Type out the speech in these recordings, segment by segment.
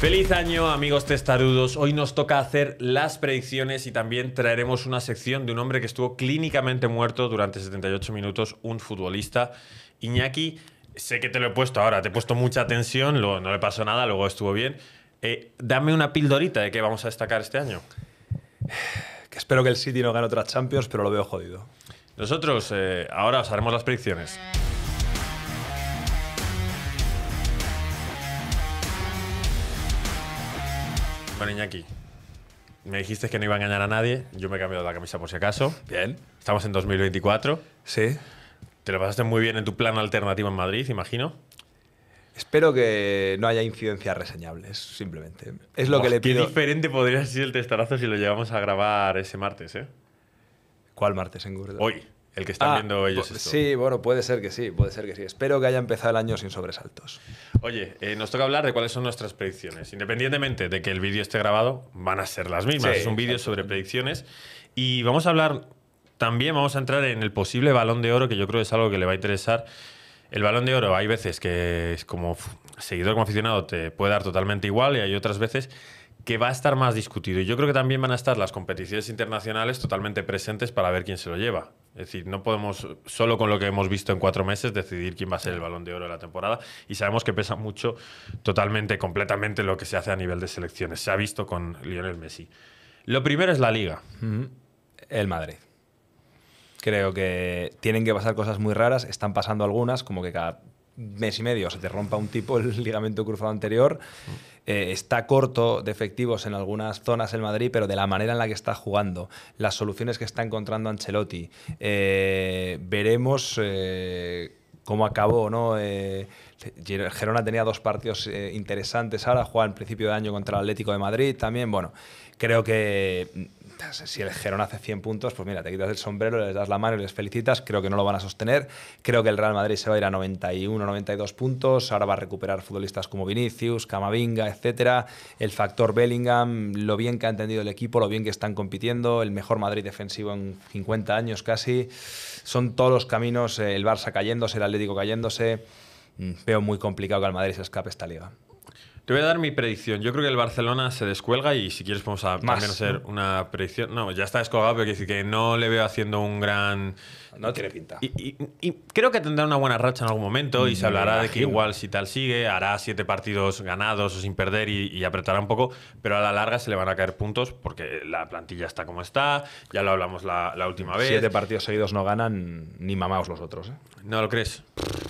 Feliz año amigos testarudos, hoy nos toca hacer las predicciones y también traeremos una sección de un hombre que estuvo clínicamente muerto durante 78 minutos, un futbolista, Iñaki, sé que te lo he puesto ahora, te he puesto mucha tensión, no le pasó nada, luego estuvo bien, eh, dame una pildorita de qué vamos a destacar este año. Que espero que el City no gane otras Champions, pero lo veo jodido. Nosotros eh, ahora os haremos las predicciones. Bueno, me dijiste que no iba a engañar a nadie. Yo me he cambiado la camisa por si acaso. Bien. Estamos en 2024. Sí. Te lo pasaste muy bien en tu plan alternativo en Madrid, imagino. Espero que no haya incidencias reseñables, simplemente. Es lo que le pido. Qué diferente podría ser el testarazo si lo llevamos a grabar ese martes, ¿eh? ¿Cuál martes en Hoy el que están ah, viendo ellos. Sí, bueno, puede ser que sí, puede ser que sí. Espero que haya empezado el año sin sobresaltos. Oye, eh, nos toca hablar de cuáles son nuestras predicciones. Independientemente de que el vídeo esté grabado, van a ser las mismas. es un vídeo sobre predicciones. Y vamos a hablar también, vamos a entrar en el posible balón de oro, que yo creo que es algo que le va a interesar. El balón de oro, hay veces que es como seguidor como aficionado te puede dar totalmente igual y hay otras veces que va a estar más discutido. Y yo creo que también van a estar las competiciones internacionales totalmente presentes para ver quién se lo lleva. Es decir, no podemos solo con lo que hemos visto en cuatro meses decidir quién va a ser el balón de oro de la temporada. Y sabemos que pesa mucho totalmente, completamente lo que se hace a nivel de selecciones. Se ha visto con Lionel Messi. Lo primero es la liga. El Madrid. Creo que tienen que pasar cosas muy raras. Están pasando algunas, como que cada mes y medio se te rompa un tipo el ligamento cruzado anterior. Eh, está corto de efectivos en algunas zonas el Madrid, pero de la manera en la que está jugando, las soluciones que está encontrando Ancelotti, eh, veremos eh, cómo acabó, ¿no? Gerona tenía dos partidos interesantes ahora, juega en principio de año contra el Atlético de Madrid también. Bueno, creo que si el Gerón hace 100 puntos, pues mira, te quitas el sombrero, les das la mano y les felicitas. Creo que no lo van a sostener. Creo que el Real Madrid se va a ir a 91, 92 puntos. Ahora va a recuperar futbolistas como Vinicius, Camavinga, etcétera. El factor Bellingham, lo bien que ha entendido el equipo, lo bien que están compitiendo, el mejor Madrid defensivo en 50 años casi. Son todos los caminos, eh, el Barça cayéndose, el Atlético cayéndose. Mm, veo muy complicado que el Madrid se escape esta liga. Te voy a dar mi predicción. Yo creo que el Barcelona se descuelga y si quieres podemos a, también hacer una predicción. No, ya está descolgado, pero que no le veo haciendo un gran no tiene pinta. Y, creo que tendrá una buena racha en algún momento y se hablará de que igual si tal sigue, hará siete partidos ganados o sin perder y, apretará un poco, pero a la larga se le van a caer puntos porque la plantilla está como está, ya lo hablamos la, última vez. Siete partidos seguidos no ganan ni mamaos los otros. ¿eh? ¿No lo crees?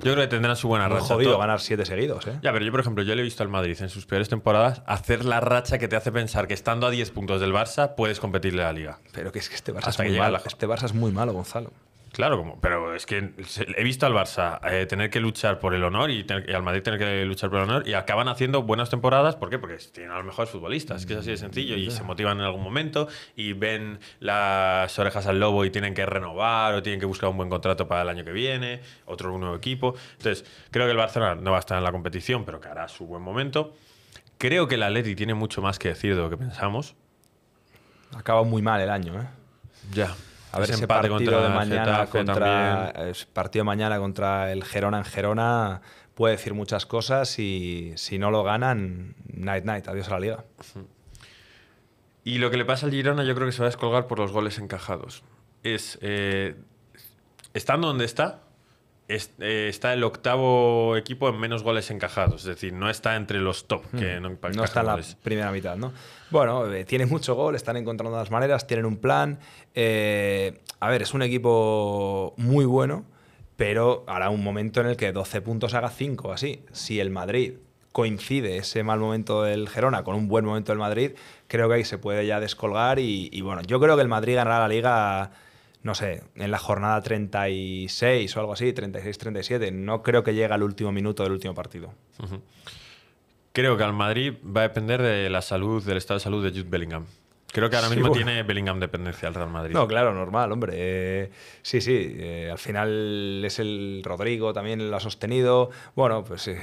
Yo creo que tendrán su buena racha. jodido ganar siete seguidos. ¿eh? Ya, pero yo, por ejemplo, yo le he visto al Madrid en sus peores temporadas hacer la racha que te hace pensar que estando a 10 puntos del Barça puedes competirle a la liga. Pero que es que este Barça, muy, malo. Este Barça es muy malo, Gonzalo. Claro, como, pero es que he visto al Barça eh, tener que luchar por el honor y, al Madrid tener que luchar por el honor y acaban haciendo buenas temporadas. ¿Por qué? Porque tienen a los mejores futbolistas, que es así de sencillo, y se motivan en algún momento y ven las orejas al lobo y tienen que renovar o tienen que buscar un buen contrato para el año que viene, otro nuevo equipo. Entonces, creo que el Barcelona no va a estar en la competición, pero que hará su buen momento. Creo que el Atleti tiene mucho más que decir de lo que pensamos. Acaba muy mal el año, ¿eh? Ya. A ver, ese, partido de mañana contra partido mañana contra el Gerona en Gerona puede decir muchas cosas y si no lo ganan, night night, adiós a la liga. Y lo que le pasa al Girona yo creo que se va a descolgar por los goles encajados. Es eh, estando donde está, eh, está el octavo equipo en menos goles encajados, es decir, no está entre los top. Que hmm. no, está en la primera mitad, ¿no? Bueno, eh, tiene mucho gol, están encontrando las maneras, tienen un plan. Eh, a ver, es un equipo muy bueno, pero hará un momento en el que 12 puntos haga 5, así. Si el Madrid coincide ese mal momento del Gerona con un buen momento del Madrid, creo que ahí se puede ya descolgar y bueno, yo creo que el Madrid ganará la liga no sé, en la jornada 36 o algo así, 36-37. No creo que llegue al último minuto del último partido. Creo que al Madrid va a depender de la salud, del estado de salud de Jude Bellingham. Creo que ahora mismo tiene Bellingham dependencia al Real Madrid. No, claro, normal, hombre. Eh, sí, sí. Eh, al final es el Rodrigo, también lo ha sostenido. Bueno, pues. Eh,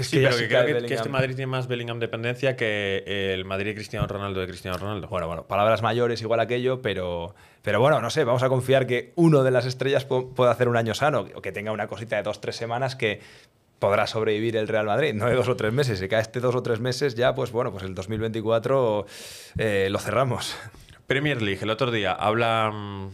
es, sí, pero que que, este Madrid tiene más Bellingham dependencia que el Madrid Cristiano Ronaldo de Cristiano Ronaldo. Bueno, bueno, palabras mayores igual aquello, pero, pero bueno, no sé, vamos a confiar que uno de las estrellas pueda hacer un año sano, o que tenga una cosita de dos, tres semanas que podrá sobrevivir el Real Madrid, no de dos o tres meses. Si cae este dos o tres meses, ya pues bueno, pues el 2024 eh, lo cerramos. Premier League, el otro día habla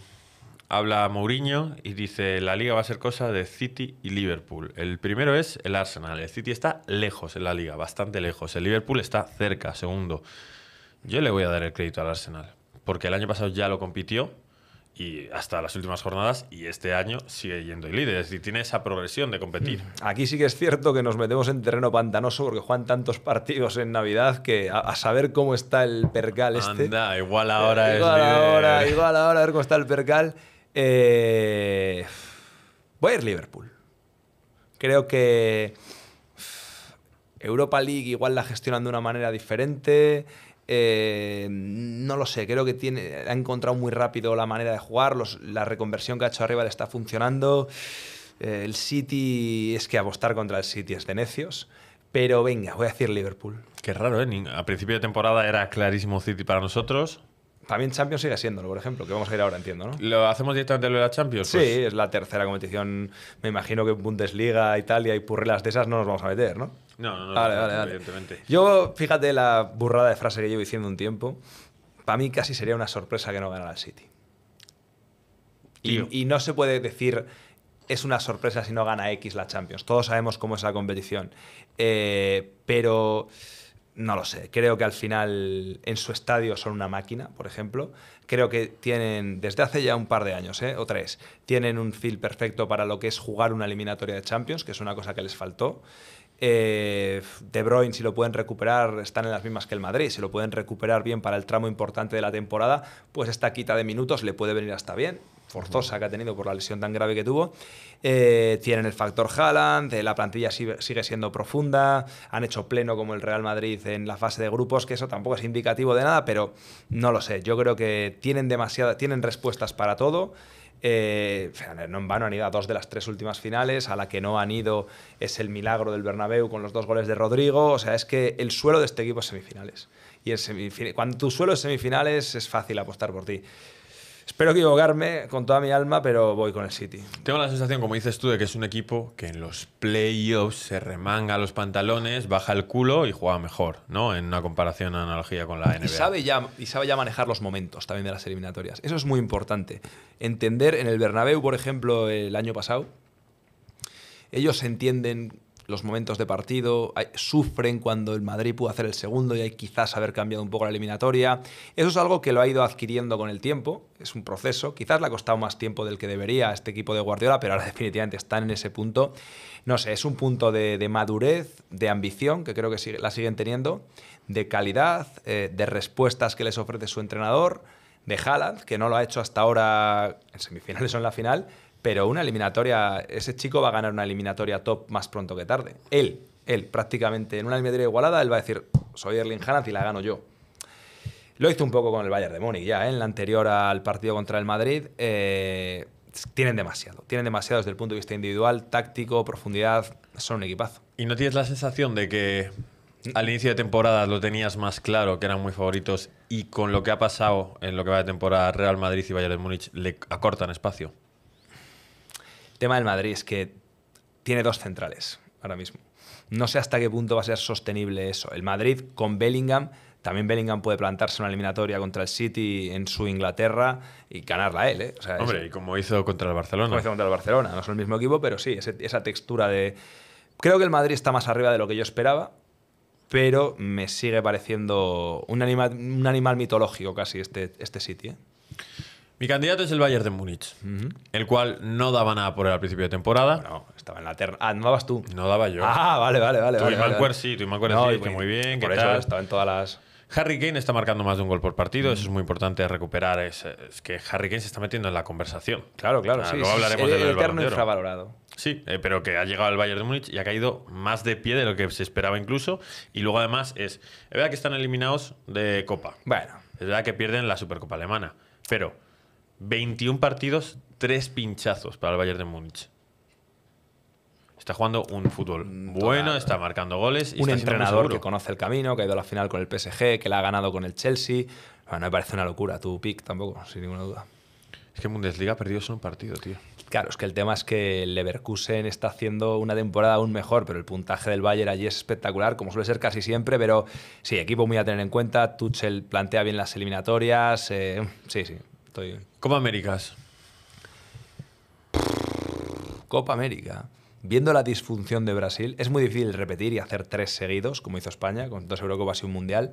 habla Mourinho y dice, la liga va a ser cosa de City y Liverpool. El primero es el Arsenal. El City está lejos en la liga, bastante lejos. El Liverpool está cerca, segundo. Yo le voy a dar el crédito al Arsenal, porque el año pasado ya lo compitió y hasta las últimas jornadas y este año sigue yendo el líder, es decir, tiene esa progresión de competir. Mm. Aquí sí que es cierto que nos metemos en terreno pantanoso porque juegan tantos partidos en Navidad que a, saber cómo está el percal este. Anda, igual ahora igual eh, es Igual ahora, igual ahora a ver cómo está el percal. Eh, voy a ir Liverpool. Creo que eh, Europa League igual la gestionan de una manera diferente. Eh, no lo sé, creo que tiene, ha encontrado muy rápido la manera de jugar, la reconversión que ha hecho arriba le está funcionando. el City, es que apostar contra el City es de necios. Pero venga, voy a decir Liverpool. Qué raro, ¿eh? A principio de temporada era clarísimo City para nosotros. También Champions sigue siéndolo, por ejemplo, que vamos a ir ahora, entiendo, ¿no? ¿Lo hacemos directamente lo de la Champions? Sí, pues- es la tercera competición. Me imagino que Bundesliga, Italia y purrelas de esas no nos vamos a meter, ¿no? No, no, no. Vale, vale, vale. Yo, fíjate la burrada de frase que llevo diciendo un tiempo. Para mí casi sería una sorpresa que no ganara el City. Y, no se puede decir es una sorpresa si no gana X la Champions. Todos sabemos cómo es la competición. Eh, pero no lo sé. Creo que al final en su estadio son una máquina, por ejemplo. Creo que tienen, desde hace ya un par de años, ¿eh? o tres, tienen un feel perfecto para lo que es jugar una eliminatoria de Champions, que es una cosa que les faltó. Eh, de Bruyne, si lo pueden recuperar, están en las mismas que el Madrid. Si lo pueden recuperar bien para el tramo importante de la temporada, pues esta quita de minutos le puede venir hasta bien forzosa que ha tenido por la lesión tan grave que tuvo. Eh, tienen el factor Haaland, eh, la plantilla sigue siendo profunda, han hecho pleno como el Real Madrid en la fase de grupos, que eso tampoco es indicativo de nada, pero no lo sé. Yo creo que tienen demasiada, tienen respuestas para todo. Eh, no en vano han ido a dos de las tres últimas finales, a la que no han ido es el milagro del Bernabéu con los dos goles de Rodrigo, o sea, es que el suelo de este equipo es semifinales. Y semifinales, cuando tu suelo es semifinales es fácil apostar por ti. Espero equivocarme con toda mi alma, pero voy con el City. Tengo la sensación, como dices tú, de que es un equipo que en los playoffs se remanga los pantalones, baja el culo y juega mejor, ¿no? En una comparación, analogía con la NBA. Y sabe, ya, y sabe ya manejar los momentos también de las eliminatorias. Eso es muy importante. Entender en el Bernabéu, por ejemplo, el año pasado, ellos entienden los momentos de partido, sufren cuando el Madrid pudo hacer el segundo y hay quizás haber cambiado un poco la eliminatoria. Eso es algo que lo ha ido adquiriendo con el tiempo, es un proceso, quizás le ha costado más tiempo del que debería a este equipo de Guardiola, pero ahora definitivamente están en ese punto. No sé, es un punto de, madurez, de ambición, que creo que la siguen teniendo, de calidad, eh, de respuestas que les ofrece su entrenador, de Haaland, que no lo ha hecho hasta ahora en semifinales o en la final pero una eliminatoria, ese chico va a ganar una eliminatoria top más pronto que tarde. Él, él, prácticamente en una eliminatoria igualada, él va a decir, soy Erling Haaland y la gano yo. Lo hizo un poco con el Bayern de Múnich ya, ¿eh? en la anterior al partido contra el Madrid. Eh, tienen demasiado, tienen demasiado desde el punto de vista individual, táctico, profundidad, son un equipazo. ¿Y no tienes la sensación de que al inicio de temporada lo tenías más claro, que eran muy favoritos, y con lo que ha pasado en lo que va de temporada Real Madrid y Bayern de Múnich le acortan espacio? tema del Madrid es que tiene dos centrales ahora mismo. No sé hasta qué punto va a ser sostenible eso. El Madrid con Bellingham, también Bellingham puede plantarse una eliminatoria contra el City en su Inglaterra y ganarla él. ¿eh? Hombre, y como hizo contra el Barcelona. Como hizo contra el Barcelona. No son el mismo equipo, pero sí, esa textura de... Creo que el Madrid está más arriba de lo que yo esperaba, pero me sigue pareciendo un animal, un animal mitológico casi este, este City. ¿eh? Mi candidato es el Bayern de Múnich, el cual no daba nada por el principio de temporada. No, estaba en la terna. Ah, no dabas tú. No daba yo. Ah, vale, vale, vale. Tú vale, sí, tú y muy bien. Por eso estaba en todas las. Harry Kane está marcando más de un gol por partido, eso es muy importante recuperar. Es, que Harry Kane se está metiendo en la conversación. Claro, claro. Ah, sí, luego hablaremos el eterno infravalorado. Sí, eh, pero que ha llegado al Bayern de Múnich y ha caído más de pie de lo que se esperaba incluso. Y luego además es, es verdad que están eliminados de Copa. Bueno. Es verdad que pierden la Supercopa Alemana. Pero 21 partidos, 3 pinchazos para el Bayern de Múnich. Está jugando un fútbol mm, bueno, está marcando goles. un entrenador que conoce el camino, que ha ido a la final con el PSG, que la ha ganado con el Chelsea. Bueno, me parece una locura. Tu pick tampoco, sin ninguna duda. Es que Bundesliga ha perdido solo un partido, tío. Claro, es que el tema es que Leverkusen está haciendo una temporada aún mejor, pero el puntaje del Bayern allí es espectacular, como suele ser casi siempre, pero sí, equipo muy a tener en cuenta. Tuchel plantea bien las eliminatorias. Eh, sí, sí, Copa Américas. Copa América. Viendo la disfunción de Brasil, es muy difícil repetir y hacer tres seguidos, como hizo España, con dos Eurocopas y un Mundial.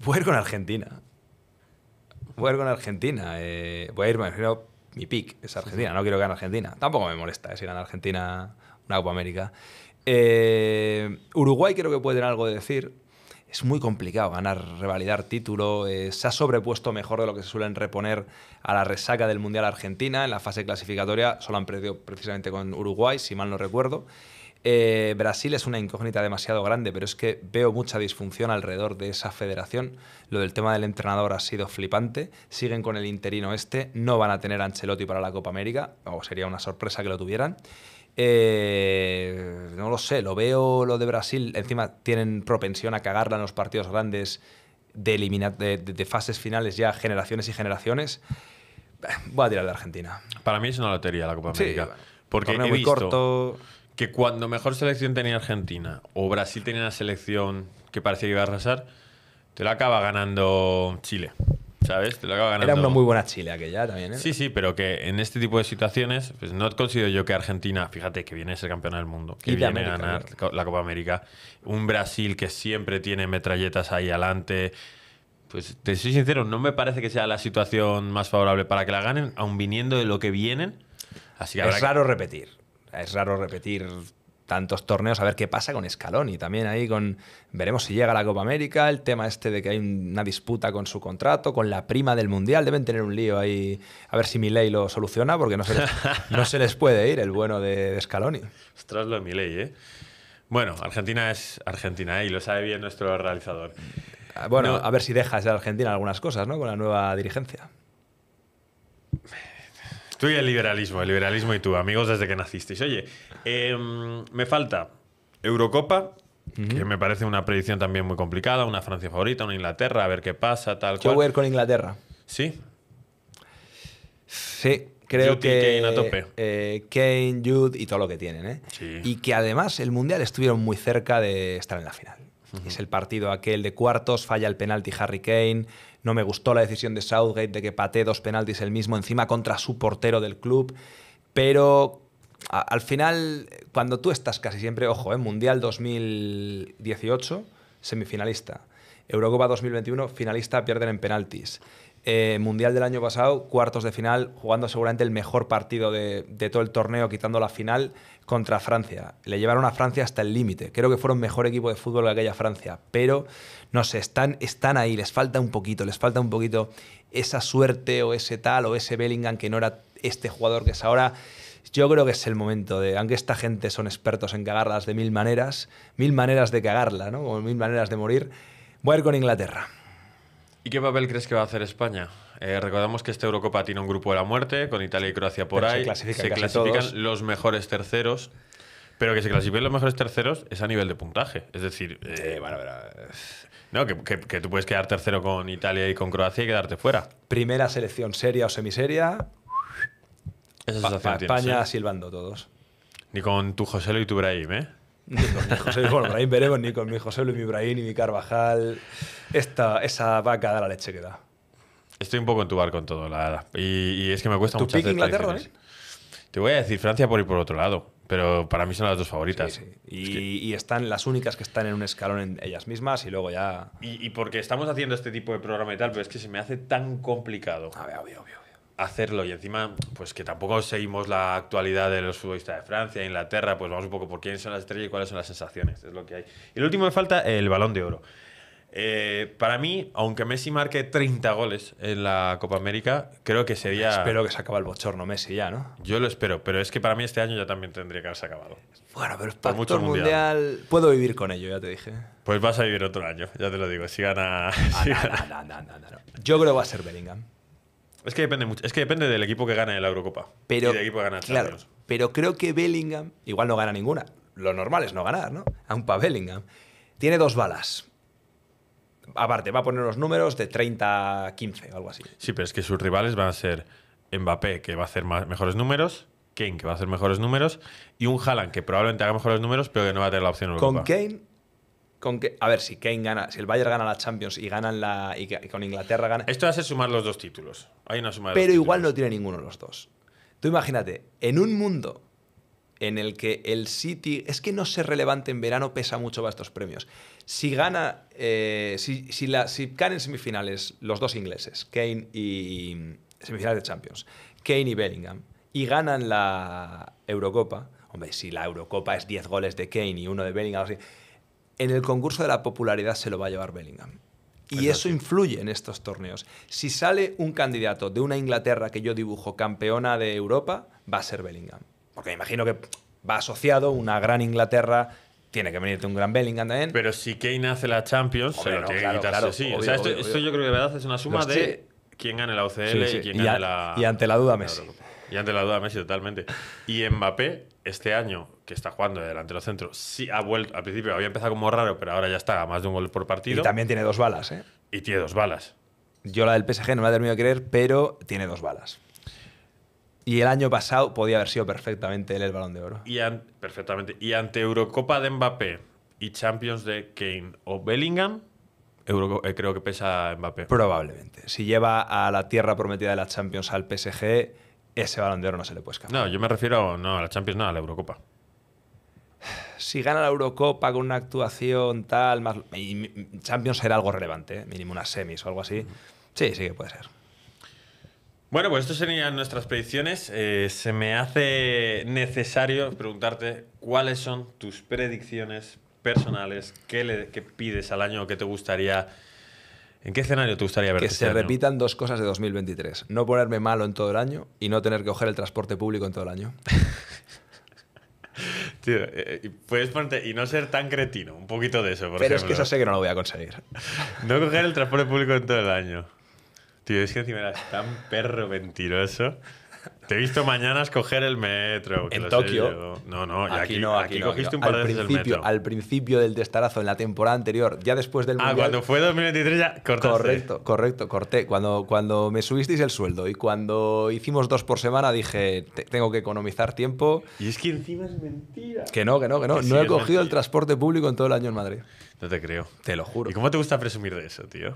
Voy a ir con Argentina. Voy a ir con Argentina. Eh, voy a ir, mi pick es Argentina. No quiero ganar Argentina. Tampoco me molesta eh, si gana Argentina una Copa América. Eh, Uruguay creo que puede tener algo de decir es muy complicado ganar, revalidar título. Eh, se ha sobrepuesto mejor de lo que se suelen reponer a la resaca del Mundial Argentina. En la fase clasificatoria solo han perdido precisamente con Uruguay, si mal no recuerdo. Eh, Brasil es una incógnita demasiado grande, pero es que veo mucha disfunción alrededor de esa federación. Lo del tema del entrenador ha sido flipante. Siguen con el interino este, no van a tener a Ancelotti para la Copa América, o sería una sorpresa que lo tuvieran. Eh, no lo sé, lo veo lo de Brasil. Encima tienen propensión a cagarla en los partidos grandes de, de, fases finales ya, generaciones y generaciones. Voy a tirar de Argentina. Para mí es una lotería la Copa América. porque he visto corto. que cuando mejor selección tenía Argentina o Brasil tenía una selección que parecía que iba a arrasar, te la acaba ganando Chile. ¿sabes? Era una muy buena Chile aquella también, ¿eh? Sí, sí, pero que en este tipo de situaciones, pues no considero yo que Argentina, fíjate, que viene a ser del mundo, que viene a ganar la Copa América, un Brasil que siempre tiene metralletas ahí adelante. Pues te soy sincero, no me parece que sea la situación más favorable para que la ganen, aun viniendo de lo que vienen. Así que es raro repetir. Es raro repetir tantos torneos, a ver qué pasa con Scaloni. También ahí con. Veremos si llega a la Copa América, el tema este de que hay una disputa con su contrato, con la prima del Mundial. Deben tener un lío ahí. A ver si ley lo soluciona, porque no se les, no se les puede ir el bueno de, Scaloni. Ostras, lo de ¿eh? Bueno, Argentina es Argentina, ¿eh? y lo sabe bien nuestro realizador. Ah, bueno, a ver si dejas de Argentina algunas cosas, ¿no? Con la nueva dirigencia. Tú y el liberalismo, el liberalismo y tú, amigos desde que nacisteis. Oye, em, me falta Eurocopa, que me parece una predicción también muy complicada, una Francia favorita, una Inglaterra, a ver qué pasa, tal cual. ¿Qué a con Inglaterra. ¿Sí? Sí, creo que. Kane a tope. Eh, Kane, Jude y todo lo que tienen, ¿eh? Sí. Y que además el Mundial estuvieron muy cerca de estar en la final. Es el partido aquel de cuartos, falla el penalti Harry Kane, no me gustó la decisión de Southgate de que patee dos penaltis el mismo encima contra su portero del club. Pero al final, cuando tú estás casi siempre, ojo, en eh, Mundial 2018, semifinalista. Eurocopa 2021, finalista, pierden en penaltis. Eh, mundial del año pasado, cuartos de final, jugando seguramente el mejor partido de todo el torneo, quitando la final, contra Francia. Le llevaron a Francia hasta el límite. Creo que fueron mejor equipo de fútbol que aquella Francia. Pero, no sé, están, están ahí, les falta un poquito, les falta un poquito esa suerte o ese tal o ese Bellingham que no era este jugador que es ahora. Yo creo que es el momento de, aunque esta gente son expertos en cagarlas de mil maneras, mil maneras de cagarla, ¿no? O mil maneras de morir, voy a ir con Inglaterra. ¿Y qué papel crees que va a hacer España? Eh, recordamos que esta Eurocopa tiene un grupo de la muerte, con Italia y Croacia por ahí. Se clasifican, los mejores terceros. Pero que se clasifiquen los mejores terceros es a nivel de puntaje. Es decir, eh, eh, no, que, tú puedes quedar tercero con Italia y con Croacia y quedarte fuera. Primera selección seria o semiseria. Esa España silbando todos. Ni con tu José Luis y tu Brahim, ¿eh? Ni con mi José, bueno, Brahim veremos, ni con mi José, Luis, mi Brahim, y mi Carvajal. Esta, esa vaca da la leche que da. Estoy un poco en tu barco con todo, la verdad. Y, es que me cuesta mucho. Inglaterra, Te voy a decir Francia por ir por otro lado, pero para mí son las dos favoritas. Y, están las únicas que están en un escalón en ellas mismas y luego ya. Y, porque estamos haciendo este tipo de programa y tal, pero es que se me hace tan complicado. obvio, Hacerlo y encima, pues que tampoco seguimos la actualidad de los futbolistas de Francia, e Inglaterra, pues vamos un poco por quiénes son las estrellas y cuáles son las sensaciones, es lo que hay. Y lo último me falta, el balón de oro. Eh, para mí, aunque Messi marque 30 goles en la Copa América, creo que sería. Espero que se acabe el bochorno Messi ya, ¿no? Yo lo espero, pero es que para mí este año ya también tendría que haberse acabado. Bueno, pero para mucho mundial. mundial. Puedo vivir con ello, ya te dije. Pues vas a vivir otro año, ya te lo digo. Si gana. Yo creo que va a ser Bellingham. Es que depende mucho. Es que depende del equipo que gane la Eurocopa. Pero, y equipo que gana Claro, pero creo que Bellingham igual no gana ninguna. Lo normal es no ganar, ¿no? Aún para Bellingham. Tiene dos balas aparte, va a poner los números de 30-15 o algo así. Sí, pero es que sus rivales van a ser Mbappé, que va a hacer más, mejores números, Kane, que va a hacer mejores números, y un Haaland, que probablemente haga mejores números, pero que no va a tener la opción Con Kane con que, a ver, si Kane gana, si el Bayern gana la Champions y ganan la y, con Inglaterra gana. Esto hace sumar los dos títulos. Hay una suma Pero igual no tiene ninguno de los dos. Tú imagínate, en un mundo en el que el City, es que no ser relevante en verano pesa mucho para estos premios. Si gana, eh, si, si, en semifinales los dos ingleses, Kane y semifinales de Champions, Kane y Bellingham, y ganan la Eurocopa, hombre, si la Eurocopa es 10 goles de Kane y uno de Bellingham, en el concurso de la popularidad se lo va a llevar Bellingham. Y eso influye en estos torneos. Si sale un candidato de una Inglaterra que yo dibujo campeona de Europa, va a ser Bellingham. Porque me imagino que va asociado una gran Inglaterra tiene que venirte un gran Bellingham también. Pero si Kane hace la Champions, se claro, o sea, esto, yo creo que de verdad es una suma de quién gane la UCL y quién gana la. Y ante la duda, Messi. Y ante la duda, Messi, totalmente. Y Mbappé, este año, que está jugando de delantero centro, sí ha vuelto. Al principio había empezado como raro, pero ahora ya está más de un gol por partido. Y también tiene dos balas, ¿eh? Y tiene dos balas. Yo la del PSG no la he terminado de creer, pero tiene dos balas. Y el año pasado podía haber sido perfectamente él el balón de oro. Y perfectamente. Y ante Eurocopa de Mbappé y Champions de Kane o Bellingham, eh, creo que pesa Mbappé. Probablemente. Si lleva a la tierra prometida de la Champions al PSG, ese balón de oro no se le puede escapar. No, yo me refiero no, a la Champions, no, a la Eurocopa. Si gana la Eurocopa con una actuación tal, más. Y Champions era algo relevante, ¿eh? mínimo una semis o algo así. Sí, sí que puede ser. Bueno, pues estas serían nuestras predicciones. Eh, se me hace necesario preguntarte cuáles son tus predicciones personales, qué, le, pides al año, qué te gustaría ¿En qué escenario te gustaría ver? Que este se repitan dos cosas de 2023. No ponerme malo en todo el año y no tener que coger el transporte público en todo el año. Tío, eh, eh, puedes ponerte y no ser tan cretino, un poquito de eso. Por Pero es que eso sé que no lo voy a conseguir. no coger el transporte público en todo el año. Tío, es que encima eras tan perro mentiroso. Te he visto mañana coger el metro. En Tokio. No, no, aquí, no, aquí, cogiste un par al de veces Al principio del testarazo, en la temporada anterior, ya después del. Ah, cuando fue 2023 ya cortaste. Correcto, correcto, corté. Cuando, cuando me subisteis el sueldo y cuando hicimos dos por semana dije, tengo que economizar tiempo. Y es que encima es mentira. Que no, que no, que no. no he cogido el transporte público en todo el año en Madrid. No te creo. Te lo juro. ¿Y cómo te gusta presumir de eso, tío?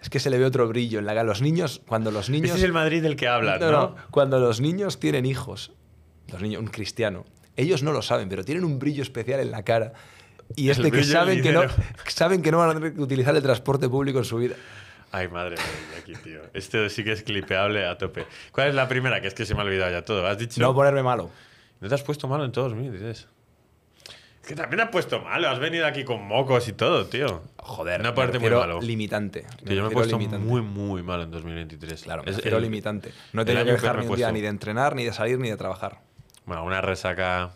es que se le ve otro brillo en la cara. Los niños, cuando los niños. Ese es el Madrid del que hablan, no, Cuando los niños tienen hijos, los niños, un cristiano, ellos no lo saben, pero tienen un brillo especial en la cara. Y es de que saben que, no, saben que no van a tener que utilizar el transporte público en su vida. Ay, madre mía, aquí, tío. Esto sí que es clipeable a tope. ¿Cuál es la primera? Que es que se me ha olvidado ya todo. ¿Has dicho? No ponerme malo. ¿No te has puesto malo en todos, mis Dices. Que también te has puesto malo, has venido aquí con mocos y todo, tío. Joder, no parte muy malo. Limitante. yo me he puesto muy, muy malo en 2023. Claro, me limitante. No tenía que dejar ni un día ni de entrenar, ni de salir, ni de trabajar. Bueno, una resaca.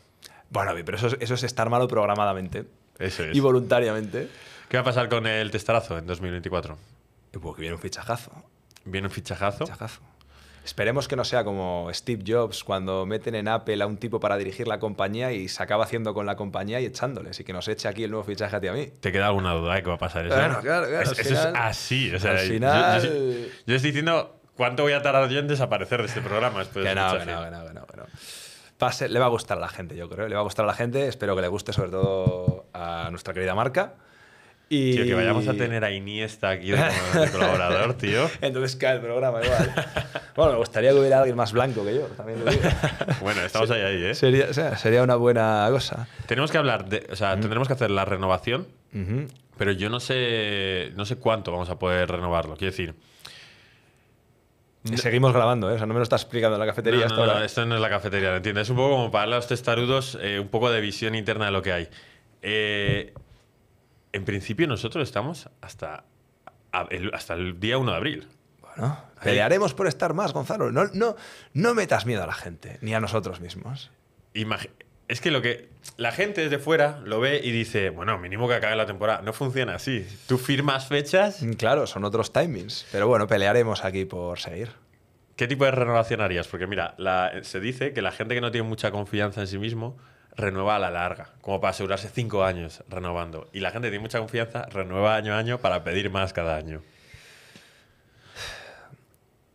Bueno, pero eso, es estar malo programadamente. Eso es. Y voluntariamente. ¿Qué va a pasar con el testarazo en 2024? Eh, Porque pues viene un fichajazo. Viene un fichajazo. Fichajazo. Esperemos que no sea como Steve Jobs cuando meten en Apple a un tipo para dirigir la compañía y se acaba haciendo con la compañía y echándoles y que nos eche aquí el nuevo fichaje a ti a mí. ¿Te queda alguna duda de qué va a pasar eso? eso es así. yo, estoy diciendo cuánto voy a tardar yo en desaparecer de este programa. no, no, no, le va a gustar a la gente, yo creo. Le va a gustar a la gente. Espero que le guste sobre todo a nuestra querida marca. Tío, que vayamos a tener a Iniesta aquí de, colaborador, tío. Entonces cae el programa igual. Bueno, me gustaría que hubiera alguien más blanco que yo, bueno, estamos ahí, ahí, ¿eh? Sería, una buena cosa. Tenemos que hablar, de, o sea, mm. tendremos que hacer la renovación, pero yo no sé, no sé cuánto vamos a poder renovarlo. Quiero decir... Seguimos grabando, ¿eh? o sea, no me lo está explicando la cafetería. esto no es la cafetería, entiendes? Es un poco como para los testarudos, eh, un poco de visión interna de lo que hay. Eh, en principio nosotros estamos hasta, el, hasta el día 1 de abril. Bueno, pelearemos por estar más, Gonzalo. No, no, no metas miedo a la gente, ni a nosotros mismos. es que lo que la gente desde fuera lo ve y dice, bueno, mínimo que acabe la temporada. No funciona así. Tú firmas fechas. Mm, claro, son otros timings. Pero bueno, pelearemos aquí por seguir. ¿Qué tipo de renovación harías? Porque mira, se dice que la gente que no tiene mucha confianza en sí mismo renueva a la larga, como para asegurarse cinco años renovando. Y la gente tiene mucha confianza, renueva año a año para pedir más cada año.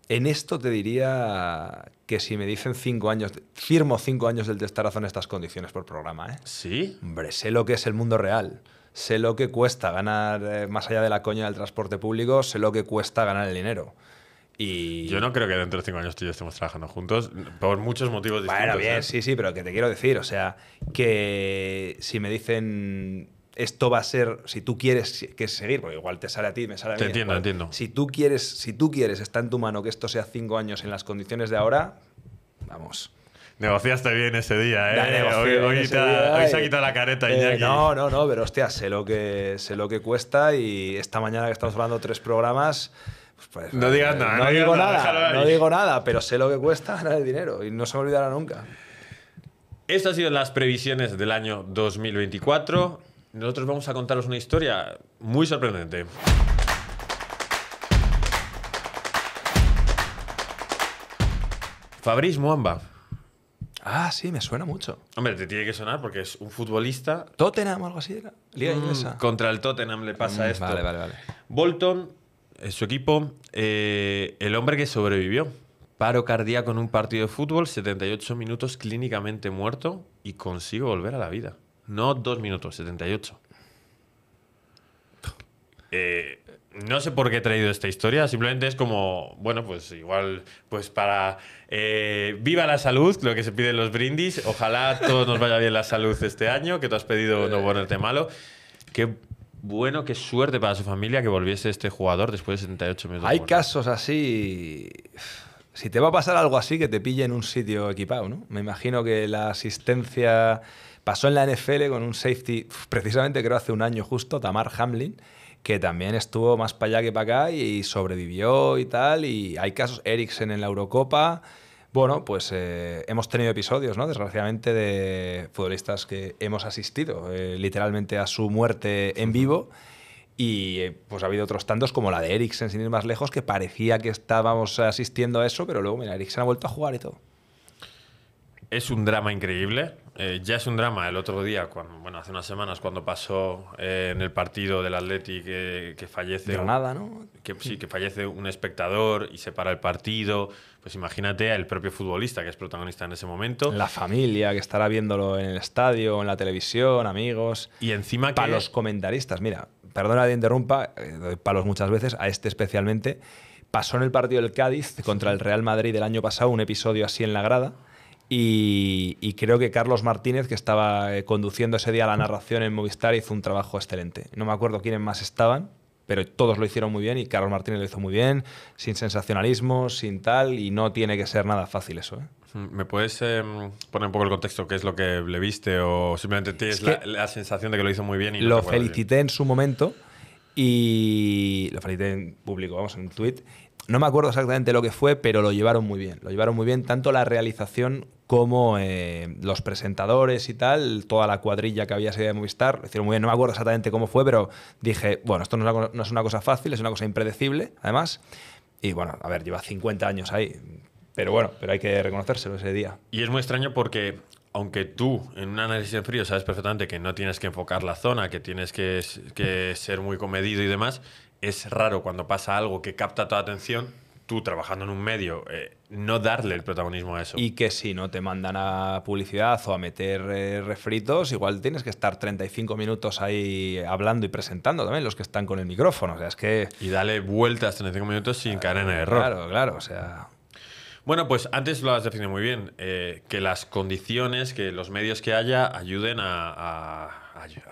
En esto te diría que si me dicen cinco años, firmo cinco años del testarazo en estas condiciones por programa. ¿eh? Sí. Hombre, sé lo que es el mundo real. Sé lo que cuesta ganar, eh, más allá de la coña del transporte público, sé lo que cuesta ganar el dinero. Yo no creo que dentro de cinco años tú y yo estemos trabajando juntos por muchos motivos distintos. Bueno, bien, ¿eh? sí, sí, pero que te quiero decir, o sea, que si me dicen esto va a ser, si tú quieres que seguir, porque igual te sale a ti, me sale a mí. Te entiendo, entiendo. Si tú quieres, si tú quieres, está en tu mano que esto sea cinco años en las condiciones de ahora, vamos. Negociaste bien ese día, ¿eh? Hoy, se ha quitado la careta, eh, Iñaki. No, no, no, pero hostia, sé lo, que, sé lo que cuesta y esta mañana que estamos hablando tres programas, pues, pues, no digas nada. No, digo nada, pero sé lo que cuesta ganar el dinero y no se me olvidará nunca. Estas han sido las previsiones del año 2024. Nosotros vamos a contaros una historia muy sorprendente. Fabrice Muamba. Ah, sí, me suena mucho. Hombre, te tiene que sonar porque es un futbolista. Tottenham o algo así era. Liga mm, Contra el Tottenham le pasa mm, esto. Vale, vale, vale. Bolton en eh, su equipo, eh, el hombre que sobrevivió. Paro cardíaco en un partido de fútbol, 78 minutos clínicamente muerto y consigo volver a la vida. No dos minutos, 78. Eh, no sé por qué he traído esta historia, simplemente es como, bueno, pues igual, pues para viva la salud, lo que se piden los brindis, ojalá todos nos vaya bien la salud este año, que te has pedido no ponerte malo bueno, qué suerte para su familia que volviese este jugador después de 78 minutos. Hay casos así. Si te va a pasar algo así, que te pille en un sitio equipado, ¿no? Me imagino que la asistencia pasó en la NFL con un safety, precisamente creo hace un año justo, Tamar Hamlin, que también estuvo más para allá que para acá y sobrevivió y tal. Y hay casos, Eriksen en la Eurocopa. Bueno, pues eh, hemos tenido episodios, ¿no? Desgraciadamente, de futbolistas que hemos asistido eh, literalmente a su muerte en vivo. Y eh, pues ha habido otros tantos como la de Eriksen, sin ir más lejos, que parecía que estábamos asistiendo a eso, pero luego, mira, Eriksen ha vuelto a jugar y todo es un drama increíble. Eh, ya es un drama el otro día, cuando, bueno, hace unas semanas, cuando pasó eh, en el partido del Atleti que, fallece. Granada, ¿no? Que, sí, que fallece un espectador y se para el partido. Pues imagínate al propio futbolista que es protagonista en ese momento. La familia que estará viéndolo en el estadio, en la televisión, amigos. Y encima que. Para los comentaristas, mira, perdona de interrumpa, eh, doy palos muchas veces, a este especialmente. Pasó en el partido del Cádiz contra el Real Madrid del año pasado un episodio así en la grada y, creo que Carlos Martínez, que estaba eh, conduciendo ese día la narración en Movistar, hizo un trabajo excelente. No me acuerdo quiénes más estaban, pero todos lo hicieron muy bien y Carlos Martínez lo hizo muy bien, sin sensacionalismo, sin tal, y no tiene que ser nada fácil eso. ¿eh? ¿Me puedes em, poner un poco el contexto? ¿Qué es lo que le viste? ¿O simplemente tienes la, sensación de que lo hizo muy bien? lo felicité en su momento y lo felicité en público, vamos, en un tweet. No me acuerdo exactamente lo que fue, pero lo llevaron muy bien. Lo llevaron muy bien, tanto la realización como eh, los presentadores y tal, toda la cuadrilla que había sido de Movistar, muy bien, no me acuerdo exactamente cómo fue, pero dije, bueno, esto no es una, cosa fácil, es una cosa impredecible, además. Y bueno, a ver, lleva 50 años ahí. Pero bueno, pero hay que reconocérselo ese día. Y es muy extraño porque aunque tú en un análisis de frío sabes perfectamente que no tienes que enfocar la zona, que tienes que, ser muy comedido y demás, es raro cuando pasa algo que capta tu atención, tú trabajando en un medio eh, no darle el protagonismo a eso. Y que si no te mandan a publicidad o a meter eh, refritos, igual tienes que estar 35 minutos ahí hablando y presentando también los que están con el micrófono. sea, es que... Y dale vueltas 35 minutos sin caer en error. Claro, claro, o sea... Bueno, pues antes lo has definido muy bien, eh, que las condiciones, que los medios que haya ayuden a,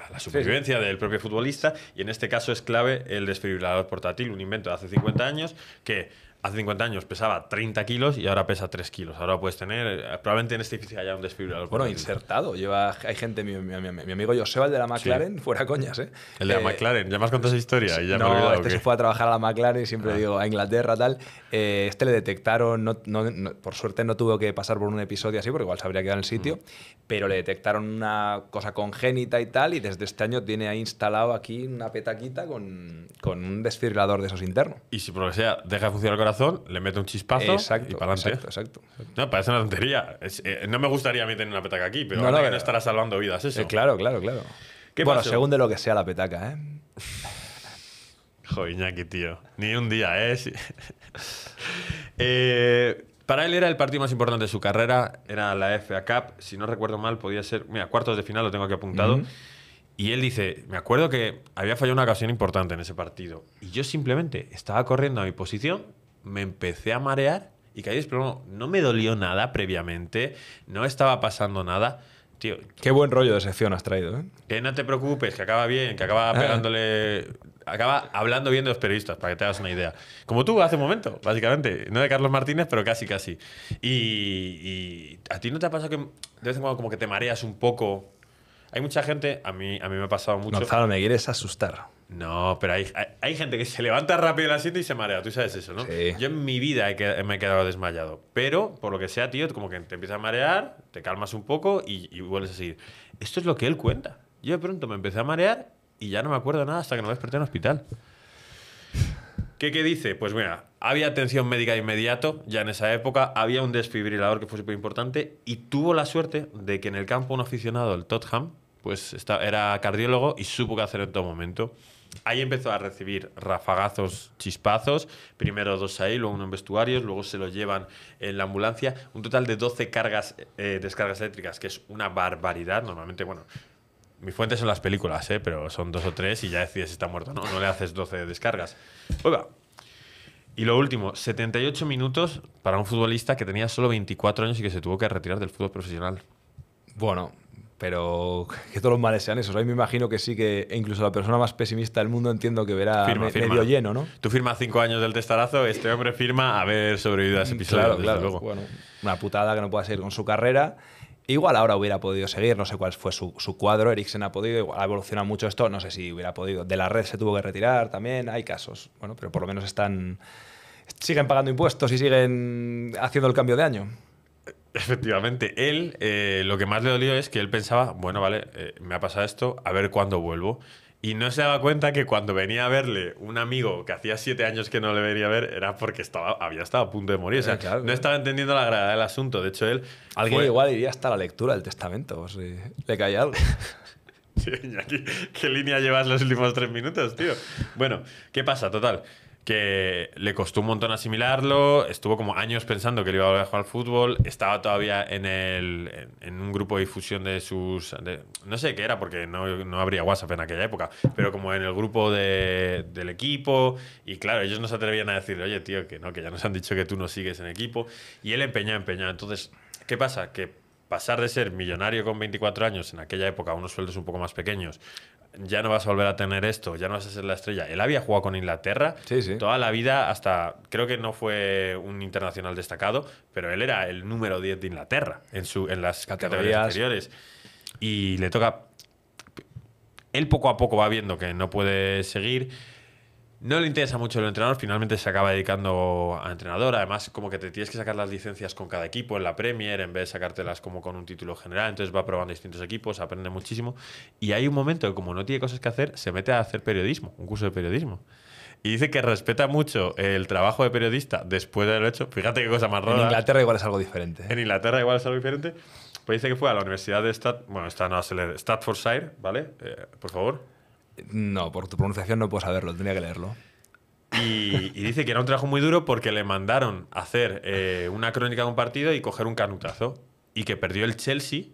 la supervivencia del propio futbolista y en este caso es clave el desfibrilador portátil, un invento de hace 50 años que hace 50 años pesaba 30 kilos y ahora pesa 3 kilos. Ahora puedes tener, eh, probablemente en este edificio haya un desfibrilador. Bueno, insertado. Lleva, hay gente, mi, mi, amigo Joseba, el de la McLaren, fuera coñas, ¿eh? El de la eh, McLaren, ya me has contado esa historia. Y ya no, este se fue a trabajar a la McLaren y siempre ah. digo, a Inglaterra, tal. Eh, este le detectaron, no, por suerte no tuvo que pasar por un episodio así, porque igual sabría que era en el sitio, mm. pero le detectaron una cosa congénita y tal, y desde este año tiene ahí instalado aquí una petaquita con, con un desfibrilador de esos internos. Y si por lo que sea deja funcionar el corazón, le mete un chispazo y para adelante. Exacto, No, parece una tontería. Eh, no me gustaría meter una petaca aquí, pero no, estará salvando vidas eh, eso. claro, claro, claro. bueno, según de lo que sea la petaca, ¿eh? tío. Ni un día, ¿eh? ¿eh? Para él era el partido más importante de su carrera, era la FA Cup. Si no recuerdo mal, podía ser. Mira, cuartos de final lo tengo aquí apuntado. Y él dice: Me acuerdo que había fallado una ocasión importante en ese partido. Y yo simplemente estaba corriendo a mi posición me empecé a marear y caí pero No me dolió nada previamente, no estaba pasando nada. Tío, Qué buen rollo de sección has traído, ¿eh? Que no te preocupes, que acaba bien, que acaba ah. pegándole. acaba hablando bien de los periodistas, para que te hagas una idea. Como tú hace un momento, básicamente. No de Carlos Martínez, pero casi, casi. Y, a ti no te ha pasado que de vez en cuando como que te mareas un poco. Hay mucha gente, a mí, a mí me ha pasado mucho. Gonzalo, me quieres asustar. No, pero hay, gente que se levanta rápido en la asiento y se marea. Tú sabes eso, ¿no? Yo en mi vida me he quedado desmayado. Pero, por lo que sea, tío, como que te empiezas a marear, te calmas un poco y, vuelves a seguir. Esto es lo que él cuenta. Yo de pronto me empecé a marear y ya no me acuerdo nada hasta que me desperté en el hospital. ¿Qué, ¿Qué dice? Pues mira, había atención médica inmediato, ya en esa época había un desfibrilador que fue súper importante y tuvo la suerte de que en el campo un aficionado, el Tottenham, pues era cardiólogo y supo qué hacer en todo momento. Ahí empezó a recibir rafagazos, chispazos, primero dos ahí, luego uno en vestuarios, luego se lo llevan en la ambulancia, un total de 12 cargas, eh, descargas eléctricas, que es una barbaridad, normalmente, bueno, mi fuente son las películas, eh, pero son dos o tres y ya decides está muerto no, no le haces 12 descargas. Oiga, y lo último, 78 minutos para un futbolista que tenía solo 24 años y que se tuvo que retirar del fútbol profesional. Bueno, pero que todos los males sean esos. Ahí me imagino que sí que incluso la persona más pesimista del mundo entiendo que verá medio lleno, ¿no? Tú firmas cinco años del testarazo, este hombre firma haber sobrevivido a ese episodio. Claro, claro. una putada que no pueda seguir con su carrera. Igual ahora hubiera podido seguir, no sé cuál fue su, su cuadro, Ericsson ha podido, igual ha evolucionado mucho esto, no sé si hubiera podido. De la red se tuvo que retirar también, hay casos, bueno, pero por lo menos están, siguen pagando impuestos y siguen haciendo el cambio de año. Efectivamente, él eh, lo que más le dolió es que él pensaba, bueno, vale, eh, me ha pasado esto, a ver cuándo vuelvo. Y no se daba cuenta que cuando venía a verle un amigo que hacía siete años que no le venía a ver, era porque estaba, había estado a punto de morir. Eh, no estaba entendiendo la gravedad del asunto. De hecho, él. Alguien igual iría hasta la lectura del testamento, le he ¿qué línea llevas los últimos tres minutos, tío? Bueno, ¿qué pasa? Total que le costó un montón asimilarlo, estuvo como años pensando que le iba a volver a jugar al fútbol, estaba todavía en, un grupo de difusión de sus... no sé qué era, porque no, no, habría WhatsApp en aquella época, pero como en el grupo del equipo, y claro, ellos no se atrevían a decirle, oye, tío, que no, que ya nos han dicho que tú no sigues en equipo, y él empeñaba, empeñaba. Entonces, ¿qué pasa? Que pasar de ser millonario con 24 años, en aquella época unos sueldos un poco más pequeños, ya no vas a volver a tener esto, ya no vas a ser la estrella. Él había jugado con Inglaterra toda la vida, hasta creo que no fue un internacional destacado, pero él era el número 10 de Inglaterra en, su, en las categorías, categorías Y le toca... Él poco a poco va viendo que no puede seguir no le interesa mucho el entrenador, finalmente se acaba dedicando a entrenador. Además, como que te tienes que sacar las licencias con cada equipo en la Premier en vez de sacártelas como con un título general. Entonces va probando distintos equipos, aprende muchísimo. Y hay un momento que, como no tiene cosas que hacer, se mete a hacer periodismo, un curso de periodismo. Y dice que respeta mucho el trabajo de periodista después de haberlo hecho. Fíjate qué cosa más rara. En Inglaterra igual es algo diferente. ¿eh? En Inglaterra igual es algo diferente. Pues dice que fue a la Universidad de Stat bueno, está, ¿vale? Eh, por favor. No, por tu pronunciación no puedo saberlo, tenía que leerlo. Y, dice que era un trabajo muy duro porque le mandaron hacer eh, una crónica de un partido y coger un canutazo. Y que perdió el Chelsea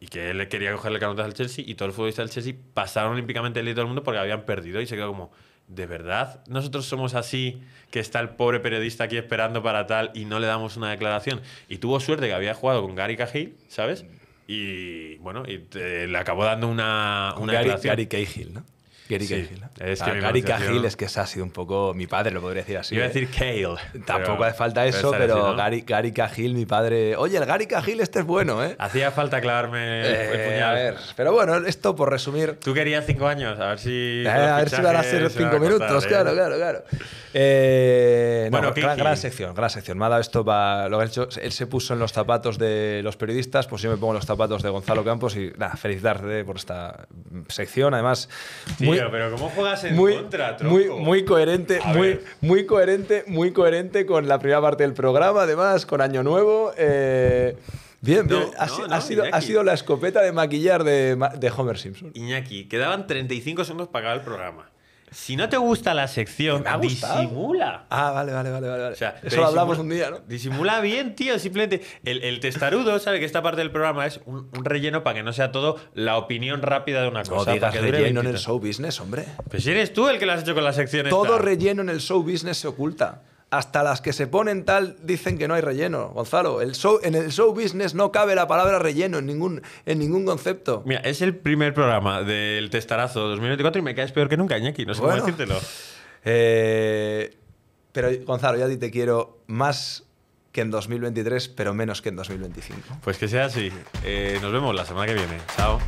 y que él quería coger el canutazo al Chelsea y todo el futbolista del Chelsea pasaron olímpicamente el todo del mundo porque habían perdido y se quedó como, ¿de verdad? Nosotros somos así, que está el pobre periodista aquí esperando para tal y no le damos una declaración. Y tuvo suerte que había jugado con Gary Cahill, ¿sabes? Y bueno, y le acabó dando una, una Gary, Gary Cahill, ¿no? Gary ah, Cahill. Es que se es que ha sido un poco mi padre, lo podría decir así. Iba a ¿eh? decir Cale. Tampoco hace falta eso, pero Gary, Cahill, mi padre. Oye, el Gary Cahill este es bueno, ¿eh? Hacía falta clavarme eh, el, puñal. pero bueno, esto por resumir. Tú querías cinco años, a ver si. Eh, a ver si van a ser cinco minutos, claro, claro, claro, bueno, gran, sección, gran sección. Me ha dado esto para. Lo que ha hecho, él se puso en los zapatos de los periodistas, pues yo me pongo en los zapatos de Gonzalo Campos y nada, felicitarte por esta sección. Además, muy pero ¿cómo juegas en muy, contra, Muy, muy coherente, muy, muy coherente, muy coherente con la primera parte del programa, además, con Año Nuevo. Eh, bien, Ha, sido, ha, sido, la escopeta de maquillar de, Homer Simpson. Iñaki, quedaban 35 segundos para acabar el programa. Si no te gusta la sección, disimula. Ah, vale, vale, vale. vale. Eso lo hablamos un día, ¿no? Disimula bien, tío. Simplemente el, testarudo sabe que esta parte del programa es un, relleno para que no sea todo la opinión rápida de una cosa. No digas relleno en el show business, hombre. Pues eres tú el que lo has hecho con la sección. Todo relleno en el show business se oculta hasta las que se ponen tal dicen que no hay relleno, Gonzalo. El show, en el show business no cabe la palabra relleno en ningún, en ningún concepto. Mira, es el primer programa del Testarazo 2024 y me caes peor que nunca, Iñaki. No sé cómo decírtelo. Eh, pero, Gonzalo, ya a ti te quiero más que en 2023, pero menos que en 2025. Pues que sea así. Eh, nos vemos la semana que viene. Chao.